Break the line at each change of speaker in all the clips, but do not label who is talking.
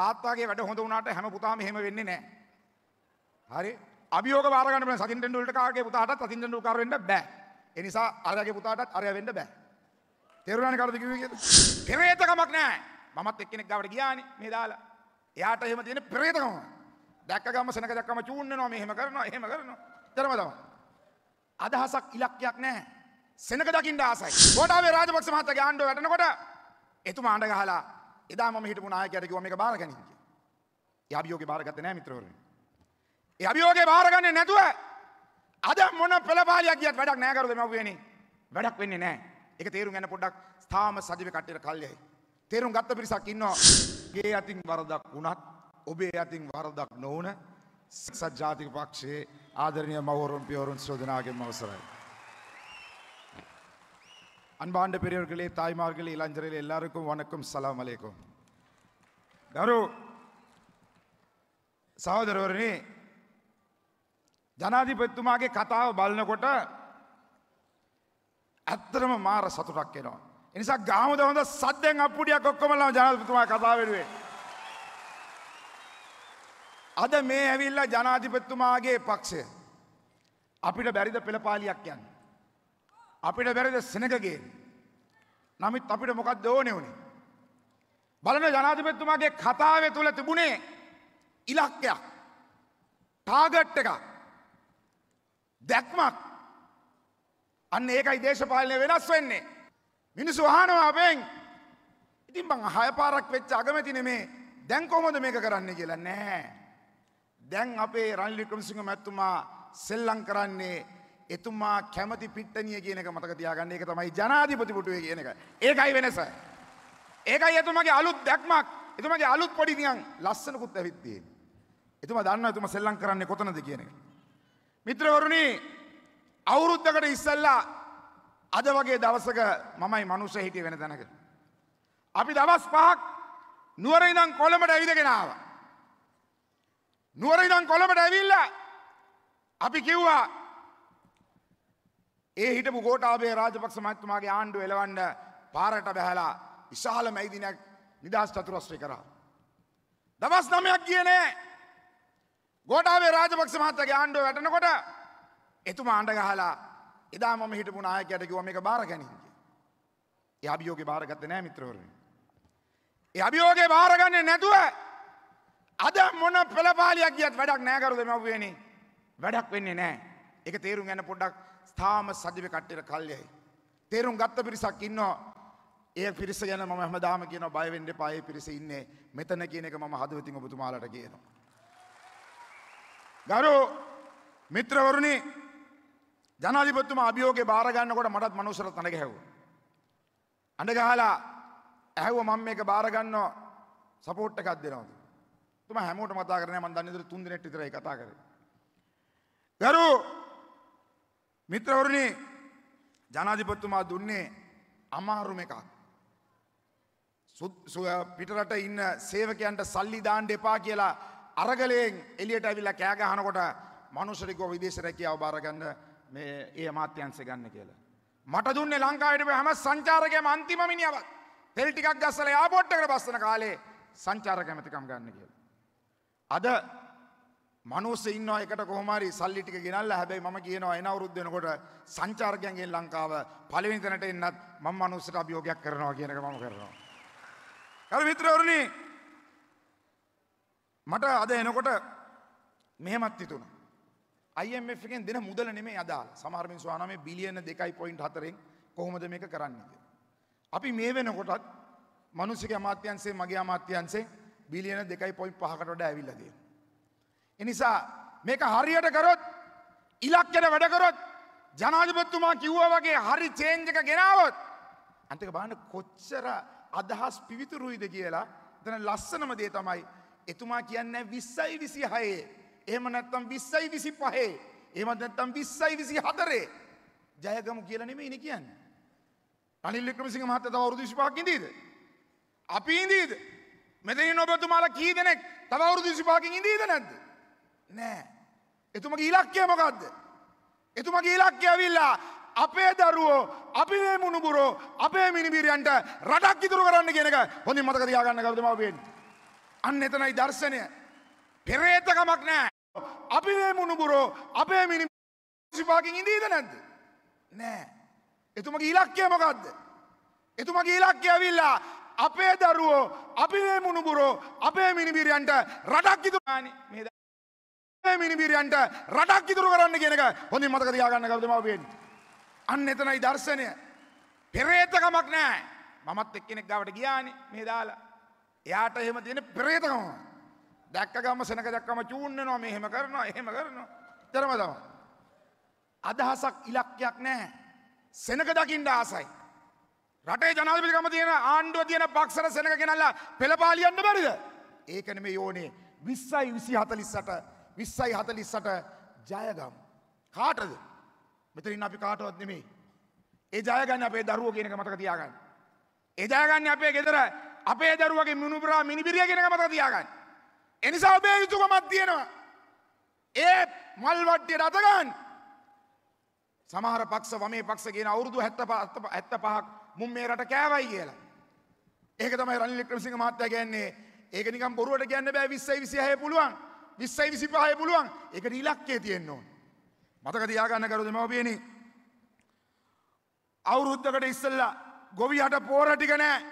තාත්තාගේ වැඩ හොඳ වුණාට හැම පුතාම එහෙම වෙන්නේ නැහැ. හරි? අභියෝග බාර ගන්න බෑ. සතින් ටෙන්ඩුල්ට කාගේ පුතාටත් සතින් ටෙන්ඩුල්කර වෙන්න බෑ. ඒ නිසා අරයාගේ පුතාටත් අරයා වෙන්න බෑ. තේරුණානේ කවුද කිව්වේ කියලා? පෙරේතකමක් නැහැ. මමත් එක්කෙනෙක් ගාවට ගියානේ මේ දාලා. එයාට එහෙම තියෙන පෙරේතකම. දැක්ක ගම සෙනක දැක්කම චූන් වෙනවා මෙහෙම කරනවා එහෙම කරනවා. තරම තමයි. අදහසක් ඉලක්කයක් නැහැ. සෙනක දකින්න ආසයි. කොටාවේ රාජපක්ෂ මහත්තයාගේ ආණ්ඩුව වැටෙනකොට එතුමා ආණ්ඩ ගහලා එදා මම හිටපු නායකයාට කිව්වා මේක බාරගනින් කියලා. ඒ අභියෝගේ බාරගත්තේ නැහැ මිත්‍රවරුනි. ඒ අභියෝගේ බාරගන්නේ නැතුව අද මොන පෙළපාලියක් ගියත් වැඩක් නැහැ කරුද මව්වේනේ. වැඩක් වෙන්නේ නැහැ. ඒක තේරුම් ගන්න පොඩ්ඩක් තාම සජීව කට්ටියට කල්යයි. තේරුම් ගත්ත පිරිසක් ඉන්නවා. ගේ අතින් වරදක් වුණත් ඔබේ අතින් වරදක් නොවුන සත්ජාතික පක්ෂයේ ආදරණීය මව්වරුන් පියවරුන් ශ්‍රෝතනාගෙන් අවසරයි. அன்பாண்ட பெரியவர்களே தாய்மார்களே இளஞ்சரில் எல்லாருக்கும் வணக்கம் சலாம் அலைக்கும் கரு සහෝදරවරණි ජනාධිපතිතුමාගේ කතාව බලනකොට ඇත්තරම මාර සතුටක් එනවා. එනිසා ගාමුද හොඳ සද්දෙන් අප්පුඩියක් ඔක්කොමලා ජනාධිපතිතුමා කතා වෙනුවේ. අද මේ ඇවිල්ලා ජනාධිපතිතුමාගේ පක්ෂය අපිට බැරිද පෙළපාලියක් යන්න. අපිට බැරිද සෙනකගේ. නමුත් අපිට මොකක්ද ඕනේ උනේ. බලන ජනාධිපතිතුමාගේ කතාවේ තුල තිබුණේ ඉලක්කයක්. ටාගට් එකක්. දැක්මක්. අන්න ඒකයි දේශපාලනය වෙනස් වෙන්නේ. මිනිස්සු අහනවා අපෙන්. ඉතින් මං හය පාරක් වෙච්ච අගමැති නෙමේ. දැන් කොහොමද මේක කරන්න කියලා නෑ. දැන් අපේ රනිල් වික්‍රමසිංහ මැතිතුමා සෙල්ලම් කරන්නේ එතුමා කැමති පිට්ටනිය කියන එක මතක තියාගන්න එක තමයි ජනාධිපති පුටුවේ කියන එක. ඒකයි වෙනස. ඒකයි එතුමාගේ අලුත් දැක්මක්. එතුමාගේ අලුත් පොඩි නිකන් ලස්සනකුත් ඇවිත් තියෙන්නේ. එතුමා දන්නවා එතුමා සෙල්ලම් කරන්නේ කොතනද කියන එක. මිත්‍රවරුනි අවුරුද්දකට ඉස්සෙල්ලා අද වගේ දවසක මමයි මනුෂ්‍ය හිටියේ වෙන තැනක. අපි දවස් පහක් නුවර ඉඳන් කොළඹට ඇවිදගෙන ආවා. නුවර ඉඳන් කොළඹට ඇවිල්ලා අපි කිව්වා ඒ හිටපු ගෝටාබේ රාජපක්ෂ මහත්තුමාගේ ආණ්ඩුව එලවන්න පාරට බැහැලා විශාල මැයිදිනයක් නිදහස් චතුරස්ත්‍රය කරා. දවස් නමයක් කියනේ ගෝටාවේ රාජපක්ෂ මහත්තගේ ආණ්ඩුව වැටනකොට එතුමා ආණ්ඩ ගහලා එදා මම හිටපු නායකයට කිව්වා මේක බාර ගැනීම කියලා. ඒ අභියෝගේ බාරගත්තේ නෑ මිත්‍රවරුනි. ඒ අභියෝගේ බාරගන්නේ නැතුව අද මොන පෙළපාලියක් ගියත් වැඩක් නෑ කරුද මව්වේනේ. වැඩක් වෙන්නේ නෑ. එක තේරුම් යන පොඩ්ඩක් ස්ථාම සජිව කට්ටයට කල්යයි. තේරුම් ගත්ත පිරිසක් ඉන්නවා ඒ පිරිස ගැන ම හමදාම කියන බයවෙන්ඩ පාය පිරිස ඉන්නේ මෙතන කියන එක මම හදවතින් ඔබතුමාලට කියනවා. ගරු මිත්‍රවරුණි ජනාධිපත්තුම අභියෝග බාරගන්නකොට මටත් මනුසර තනක හැව. අඩගහලා ඇහව මං මේක බාරගන්න සපෝට්ට එකක් දෙනවද. තුම හැමෝට මතා කරන මන් දන්නතුර තුන්දිනෙට්ටිතර කතා කර. ගරු මිත්‍රවරුණි ජනාධිපතිතුමා දුන්නේ අමාරුම එකක්. පිටරට ඉන්න සේවකයන්ට සල්ලි දාන්න එපා කියලා අරගලයෙන් එලියට ඇවිල්ලා කෑ ගහනකොට මනුෂ්‍යරිකව විදේශ රැකියාව බාර ගන්න මේ ඒ අමාත්‍යංශය ගන්න කියලා. මට දුන්නේ ලංකාවට හැම සංචාරකයම අන්තිම මිනිහවත් තෙල් ටිකක් ගස්සලා එයාපෝට් එකට බස්සන කාලේ සංචාරක ඇමතිකම් ගන්න කියලා. අද මනුස්ස ඉන්නවා එකට කොහොමරි සල්ලි ටික ගෙනල්ලා හැබැයි මම කියනවා එන අවුරුද්ද වෙනකොට සංචාරකයන්ගෙන් ලංකාව පළවෙනි තැනට එන්නත් මම මනුස්සට අභියෝගයක් කරනවා කියන එක මම කරනවා. කල් මිත්‍රවරුනි මට අද එනකොට මෙහෙමත් හිතුණා. IMF එකෙන් දෙන මුදල නෙමෙයි අදාළ. සමහර මිනිස්සු ආනම බිලියන 2.4න් කොහොමද මේක කරන්නේ කියලා. අපි මේ වෙනකොටත් මිනිස්සුගේ අමාත්‍යංශයෙන් මගේ අමාත්‍යංශයෙන් බිලියන 2.5කට වඩා ඇවිල්ලා තියෙනවා. එනිසා මේක හරියට කරොත් ඉලක්කෙන වැඩකරොත් ජනාධිපතිතුමා කිව්වා වගේ හරි චේන්ජ් එක ගෙනාවොත් අන්තික බලන්න කොච්චර අදහස් පිවිතුරුයිද කියලා එතන ලස්සනම දේ තමයි එතුමා කියන්නේ 20යි 26 එහෙම නැත්නම් 20යි 25 එහෙම නැත්නම් 20යි 24 ජයගමු කියලා නෙමෙයි ඉන්නේ කියන්නේ අනිල් වික්‍රමසිංහ මහත්තයා තව අවුරුදු 25ක් ඉඳීද අපි ඉඳීද මෙතනින් ඔබතුමාලා කී දෙනෙක් තව අවුරුදු 25කින් ඉඳීද නැද්ද නෑ. එතුමගේ ඉලක්කය මොකක්ද. එතුමගේ ඉලක්කය ඇවිල්ලා අපේ දරුවෝ අපේ මුණුබුරෝ අපේ මිනිබිරියන්ට රටක් ඉතුරු කරන්න කියෙනක හොඳින් මතක තියාගන්න ගෞතමවපෙන්. අන්න එතනයි දර්ශනය. පෙරේතකමක් නෑ. අපි මේ මුණුබුරෝ අපේ මිනි සිපාකින් ඉඳීද නැද්ද. නෑ. එතුමගේ ඉලක්කය මොකක්ද. එතුමගේ ඉලක්කය ඇවිල්ලා අපේ දරුවෝ අපි මේ මුණුබුරෝ අපේ මිනිබිරියන්ට රටක් ඉතුරානි මේ මිනිබිරියන්ට රටක් ඉතුරු කරන්න කියන එක හොඳින් මතක තියාගන්න ගෞතම අවුපියනි. අන්න එතනයි දර්ශනය. පෙරේතකමක් නෑ. මමත් එක්කෙනෙක් ගාවට ගියානේ මේ දාලා. එයාට එහෙම තියෙන පෙරේතකම. දැක්ක ගම සෙනක දැක්කම චූන් වෙනවා මේ එහෙම කරනවා එහෙම කරනවා. ඊතරම තමයි. අදහසක් ඉලක්කයක් නෑ. සෙනක දකින්න ආසයි. රටේ ජනාධිපතිකම තියෙන ආණ්ඩුව තියෙන පක්ෂර සෙනක ගෙනල්ලා පෙළපාලියන්න බැරිද? ඒකනේ මේ යෝනේ 20යි 20 48 විස්සයි හතලිස්සට ජයගම්. කාටද මෙතරින් අපි කාටවත් නෙමේ. ඒ ජයගන්න අපේ දරුව කියනක මතක තියාගන්න. ඒ ජයගන්න අපේ ගෙදර අපේ දරුවගේ මිනුපුරා මිනිබිරිය කියෙනක මතක තියාගන්න. එනිසා ඔබේ යුතුකමත් තියෙනවා. ඒ මල්වට්ටියට අතගන්න. සමහර පක්ෂ වමේ පක්ෂ කියන අවුරුදු හැත්ත පහත් ඇත්ත පහක් මුම් මේ රට කෑවයි කියලා. ඒක තමයි රනිල් වික්‍රමසිංහ මහත්තයා කියන්නේ ඒක නිකම් බොරුවට කියන්න බෑ 20 26 පුළුවන්. විස්සයි විසිපහය පුළුවන් එකට ඉලක්කේ තියෙන්න ඕන. මතක තියාගන්න කරු දෙමවපියනි. අවුරුද්දකට ඉස්සෙල්ලා ගොවියට පෝර ටික නෑ.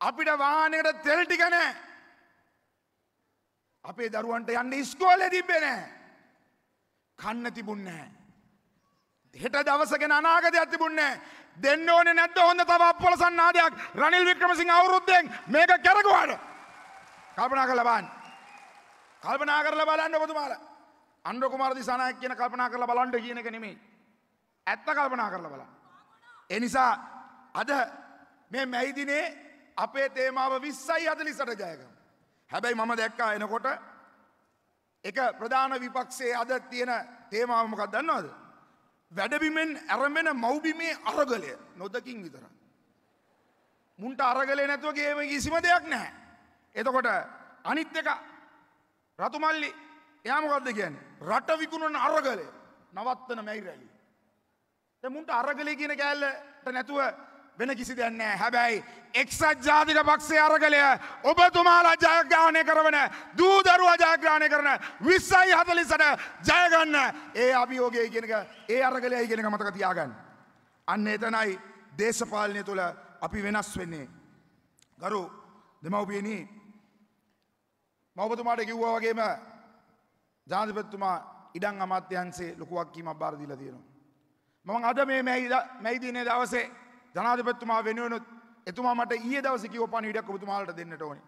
අපිට වාහනයකට තෙල් ටික නෑ. අපේ දරුවන්ට යන්න ඉස්කෝලේ තිබ්බේ නෑ. කන්න තිබුන්නේ නෑ. හෙට දවස ගැන අනාගතයක් තිබුන්නේ නෑ. දෙන්න ඕනේ නැද්ද හොඳ තව අප්පොලසන්නාදයක් රනිල් වික්‍රමසිංහ අවුරුද්දෙන් මේක කරගුවාට. කල්පනා කරලා බලන්න. කල්පනා කරලා බලන්න ඔබතුමාලා. අනුර කුමාර දිසානායක කියන කල්පනා කරලා බලන්න කියන එක නෙමෙයි. ඇත්ත කල්පනා කරලා බලන්න. ඒ නිසා අද මේ මැයි දිනේ අපේ තේමාව 20යි 40ට ජයගමු. හැබැයි මම දැක්කා එනකොට එක ප්‍රධාන විපක්ෂයේ අද තියෙන තේමාව මොකක්ද දන්නවද? වැඩබිමෙන් ඇරඹෙන මව්බිමේ අරගලය නොදකින් විතරයි. මුන්ට අරගලේ නැතුව ගේම කිසිම දෙයක් නැහැ. එතකොට අනිත් එක රතුමල්ලි එයාමකක්ද කියන්නේ රට විකුණන අරගලය නවත්තන මැයිරැලි. ද මුන්ට අරගලය කියන කෑල්ලට නැතුව වෙන කිසි දෙන්නේ හැබැයි එක්සත් ජාතික පක්ෂයේ අරගලය ඔබතුමාලා ජයග්‍රහණය කරවන දූ දරුවා ජයග්‍රහණය කරන 20යි 40ට ජය ගන්න ඒ අභියෝගය කියන එක ඒ අරගලයයි කියන එක මතක තියාගන්න. අන්න එතනයි දේශපාලනය තුළ අපි වෙනස් වෙන්නේ. ගරු දෙමව්පියනි මවබතුමාට කිව්වා වගේම ජාතිපතිතුමා ඉඩම් අමාත්‍යංශේ ලොකු වක්කීමක් බාර දීලා තියෙනවා. මම අද මේ මැයි දිනේ දවසේ ජනාධිපතිතුමා වෙනුවෙනුත් එතුමා මට ඊයේ දවසේ කිව්ව පණිවිඩයක් ඔබතුමාලට දෙන්නට ඕනේ.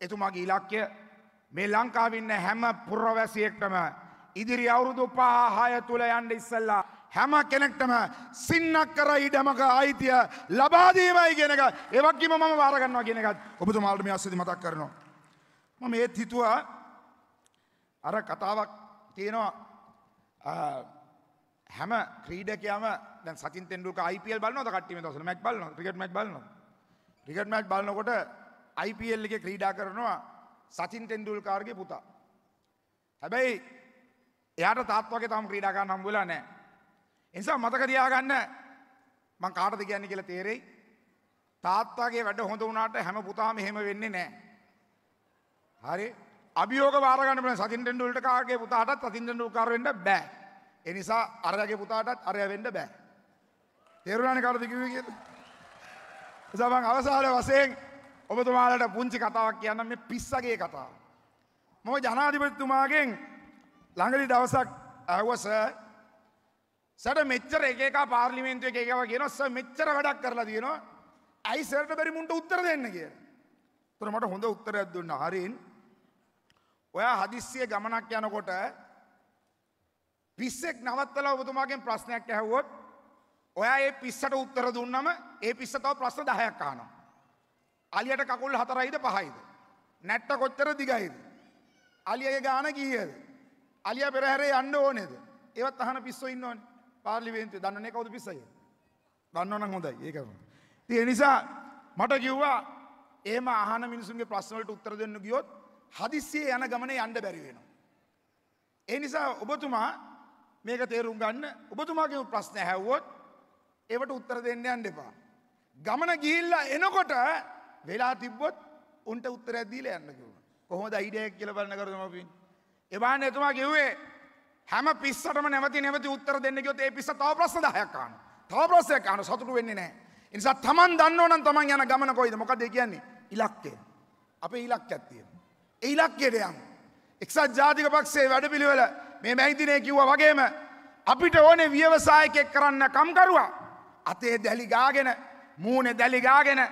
එතුමාගේ ඉලක්කය මේ ලංකාවේ ඉන්න හැම පුරවැසියෙක්ටම ඉදිරි අවුරුදු 5 6 තුල යන්න ඉස්සෙල්ලා හැම කෙනෙක්ටම සින්නක්කර ඉඩමක අයිතිය ලබා දීමයි කියන එක. ඒ වගේම මම වාර ගන්නවා කියන එකත් ඔබතුමාලට මේ අස්සෙදි මතක් කරනවා. මම ඒත් හිතුවා අර කතාවක් තියෙනවා හැම ක්‍රීඩකයාම දැන් සචින් තෙන්ඩුල්කර් IPL බලනවද කට්ටිය මේ දවස්වල මැච් බලනවද ක්‍රිකට් මැච් බලනවද ක්‍රිකට් මැච් බලනකොට IPL එකේ ක්‍රීඩා කරනවා සචින් තෙන්ඩුල්කර්ගේ පුතා හැබැයි එයාට තාත්තා වගේ තාම ක්‍රීඩා කරන්න හම්බ වෙලා නැහැ ඒ නිසා මතක තියාගන්න මං කාටද කියන්නේ කියලා තේරෙයි තාත්තාගේ වැඩ හොඳ වුණාට හැම පුතාම එහෙම වෙන්නේ නැහැ හරි අභියෝග වාරගන්න බෑ සතින් ටෙන්ඩුල්ට කාගේ පුතාටත් සතින් ටෙන්ඩුල්කාර වෙන්න බෑ. ඒ නිසා අරයාගේ පුතාටත් අරයා වෙන්න බෑ. තේරුණානේ කාටද කිව්වේ කියලා? සමන් අවසාන වශයෙන් ඔබතුමාලට පුංචි කතාවක් කියන්න මේ පිස්සගේ කතාව. මම ජනාධිපතිතුමාගෙන් ළඟදි දවසක් ඇහුවා සර් සර් මෙච්චර එක එක පාර්ලිමේන්තුවේ එක එකව කියනවා සර් මෙච්චර වැඩක් කරලා තියෙනවා. ඇයි සර්ට බැරි මුන්ට උත්තර දෙන්න කියලා. උතර මට හොඳ උත්තරයක් දුන්නා. හරියින් ඔයා හදිස්සිය ගමනක් යනකොට පිස්සෙක් නවත්තලා ඔබතුමාගෙන් ප්‍රශ්නයක් ඇහුවොත් ඔයා ඒ පිස්සට උත්තර දුන්නම ඒ පිස්ස තව ප්‍රශ්න 10ක් අහනවා. අලියට කකුල් 4යිද 5යිද? නැට්ට කොච්චර දිගයිද? අලියගේ ගාන කීයද? අලියා පෙරහැරේ යන්න ඕනේද? ඒවත් අහන පිස්සෝ ඉන්නෝනේ. පාර්ලිමේන්තුවේ දන්නවනේ කවුද පිස්සය? දන්නවනම් හොඳයි. ඒක තමයි. ඒ නිසා මට කිව්වා එහෙම අහන මිනිසුන්ගේ ප්‍රශ්න වලට උත්තර දෙන්න ගියොත් හදිස්සිය යන ගමනේ යන්න බැරි වෙනවා. ඒ නිසා ඔබතුමා මේක තේරුම් ගන්න ඔබතුමාගේ ප්‍රශ්න හැව්වොත් ඒවට උත්තර දෙන්න යන්න එපා. ගමන ගිහිල්ලා එනකොට වෙලා තිබ්බොත් උන්ට උත්තරයක් දීලා යන්න කිව්වා. කොහොමද අයිඩයක් කියලා බලන කරදම අපි. එබාන්න එතුමා කිව්වේ හැම පිස්සටම නැවති නැවති උත්තර දෙන්න ගියොත් ඒ පිස්ස තව ප්‍රශ්න 10ක් අහනවා. තව ප්‍රශ්නයක් අහනවා සතුටු වෙන්නේ නැහැ. ඒ නිසා Taman දන්නෝ නම් Taman යන ගමන කොයිද? මොකද ඒ කියන්නේ? ඉලක්කය. අපේ ඉලක්කයක් තියෙනවා. ඉලක්කයට යම්. එක්සත් ජාතික පක්ෂේ වැඩපිළිවෙල මේ මැයිදිනේ කිව්වා වගේම අපිට ඕනේ ව්‍යවසායකෙක් කරන්න කම්කරුවා අතේ දැලිගාගෙන මූුණෙ දැලිගාගෙන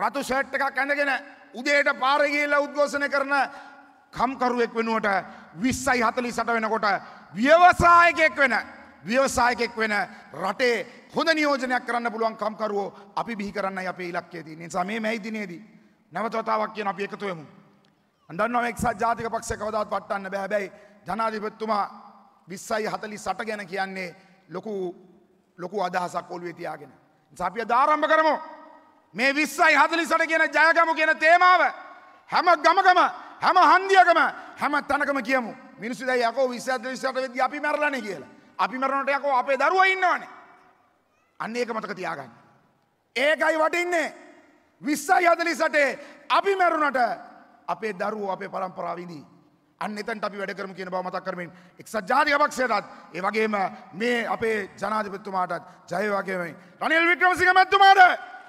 රතු සැට් එකක් ඇඳගෙන උදේට පාරගේල උද්ඝෝෂණ කරන කම්කරුවෙක් වෙනුවට විස්සයි හතලි සට වෙනකොට ව්‍යවසායකෙක් වෙන ව්‍යවසායකෙක් වෙන රටේ හොඳ නියෝජනයක් කරන්න පුළුවන් කම්කරුවෝ අපි බිහි කරන්න අපේ ඉලක්කේ තියන්නේ සමේ මැයිදිනේදී නැවතවතාවක් කියන අපි එකතුවෙමු. අඳන්නවා එක්සත් ජාතික පක්ෂය කවදාවත් වටන්න බෑ. හැබැයි ජනාධිපතිතුමා 20යි 48 ගැන කියන්නේ ලොකු ලොකු අදහසක් ඔළුවේ තියාගෙන. නිසා අපි අද ආරම්භ කරමු. මේ 20යි 48 කියන ජයගමු කියන තේමාව හැම ගමකම හැම හන්දියකම හැම තැනකම කියමු. මිනිස්සු දැන් යකෝ 20 48 වෙද්දී අපි මැරලානේ කියලා. අපි මැරනකොට යකෝ අපේ දරුවා ඉන්නවනේ. අන්න ඒක මතක තියාගන්න. ඒකයි වටින්නේ. 20යි 48 අපි මැරුණට අපේ දරුවෝ අපේ පරම්පරාව විඳී. අන්න එතනට අපි වැඩ කරමු කියන බව මතක් කරමින් එක්සත් ජාතික පක්ෂයටත් ඒ වගේම මේ අපේ ජනාධිපතිතුමාටත් ජය වගේම රනිල් වික්‍රමසිංහ මැතිතුමාට